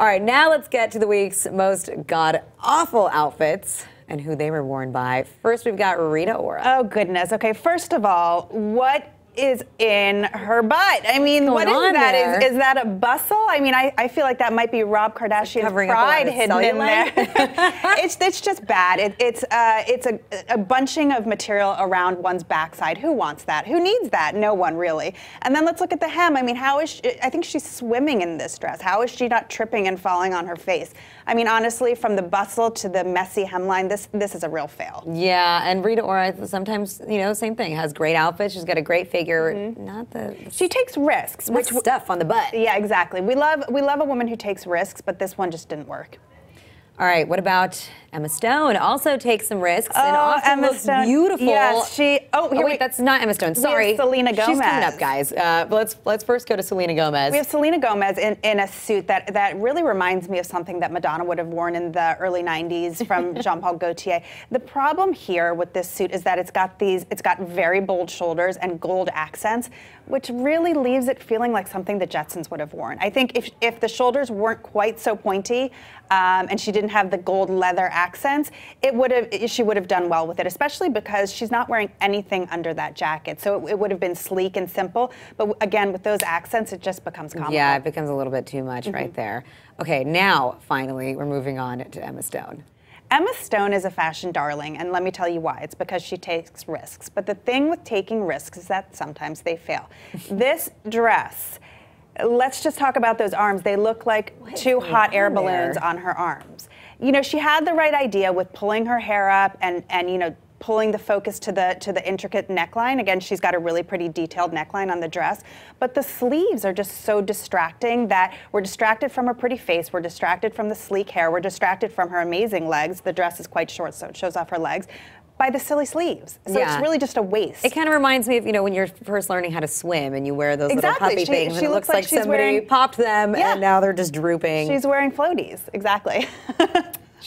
All right, now let's get to the week's most god awful outfits and who they were worn by. First, we've got Rita Ora. Oh, goodness. Okay, first of all, what is in her butt. I mean, what is that? Is is that a bustle? I mean, I, I feel like that might be Rob Kardashian's pride hidden cellulite. in there. it's, it's just bad. It, it's uh, it's a, a bunching of material around one's backside. Who wants that? Who needs that? No one really. And then let's look at the hem. I mean, how is she, I think she's swimming in this dress. How is she not tripping and falling on her face? I mean, honestly, from the bustle to the messy hemline, this this is a real fail. Yeah, and Rita Ora sometimes, you know, same thing. Has great outfits. She's got a great face figure, mm -hmm. not the. She takes risks. Which stuff on the butt. Yeah, exactly. We love we love a woman who takes risks, but this one just didn't work. All right. What about Emma Stone also takes some risks oh, and often Emma looks Stone. beautiful. Yes, she. Oh, here oh, wait, we, that's not Emma Stone. Sorry, Selena Gomez. She's coming up, guys. Uh, let's let's first go to Selena Gomez. We have Selena Gomez in, in a suit that that really reminds me of something that Madonna would have worn in the early '90s from Jean-Paul Gaultier. The problem here with this suit is that it's got these. It's got very bold shoulders and gold accents, which really leaves it feeling like something the Jetsons would have worn. I think if if the shoulders weren't quite so pointy, um, and she didn't have the gold leather. accents, accents, it would have she would have done well with it, especially because she's not wearing anything under that jacket. So it, it would have been sleek and simple. But again, with those accents, it just becomes comical. Yeah, it becomes a little bit too much mm -hmm. right mm-hmm. there. Okay, now finally, we're moving on to Emma Stone. Emma Stone is a fashion darling, and let me tell you why. It's because she takes risks. But the thing with taking risks is that sometimes they fail. this dress, let's just talk about those arms. They look like what two hot air balloons there? on her arms you know, she had the right idea with pulling her hair up and, and you know, pulling the focus to the to the intricate neckline. Again, she's got a really pretty detailed neckline on the dress, but the sleeves are just so distracting that we're distracted from her pretty face, we're distracted from the sleek hair, we're distracted from her amazing legs. The dress is quite short, so it shows off her legs. By the silly sleeves, so yeah. it's really just a waste. It kind of reminds me of you know when you're first learning how to swim and you wear those exactly. little puffy she, things. She and it looks, looks like, like somebody wearing, popped them yeah. and now they're just drooping. She's wearing floaties, exactly.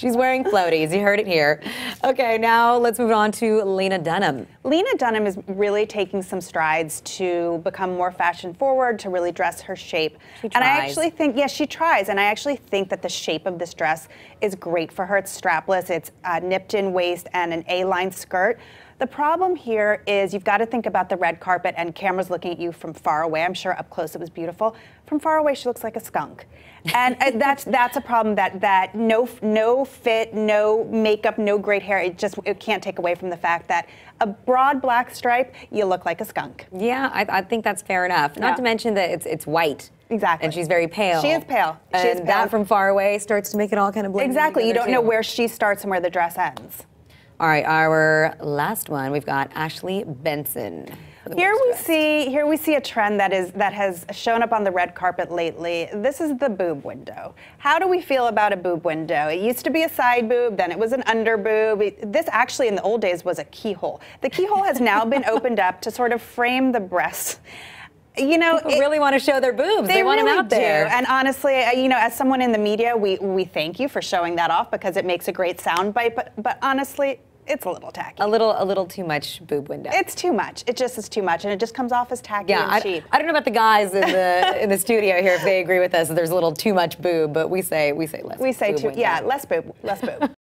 She's wearing floaties. You heard it here. Okay, now let's move on to Lena Dunham. Lena Dunham is really taking some strides to become more fashion forward, to really dress her shape. She tries. And I actually think, yes, yeah, she tries. And I actually think that the shape of this dress is great for her. It's strapless, it's uh, nipped in waist, and an A line skirt. The problem here is you've got to think about the red carpet and cameras looking at you from far away. I'm sure up close it was beautiful. From far away, she looks like a skunk. And uh, that's that's a problem that that no no fit, no makeup, no great hair. It just it can't take away from the fact that a broad black stripe, you look like a skunk. Yeah, I, I think that's fair enough. Not yeah. to mention that it's it's white. Exactly. And she's very pale. She is pale. She and is pale. that from far away starts to make it all kind of blend. Exactly. You don't too. know where she starts and where the dress ends. All right, our last one, we've got Ashley Benson. Here we dressed. see here we see a trend that is that has shown up on the red carpet lately. This is the boob window. How do we feel about a boob window? It used to be a side boob, then it was an under boob. this actually in the old days was a keyhole. The keyhole has now been opened up to sort of frame the breasts you know, people it, really want to show their boobs. They, they want really them out do. there. And honestly, you know, as someone in the media, we we thank you for showing that off because it makes a great bite. But but honestly, it's a little tacky. A little, a little too much boob window. It's too much. It just is too much, and it just comes off as tacky yeah, and I, cheap. I don't know about the guys in the in the studio here if they agree with us that there's a little too much boob, but we say we say less. We say too, window. yeah, less boob, less boob.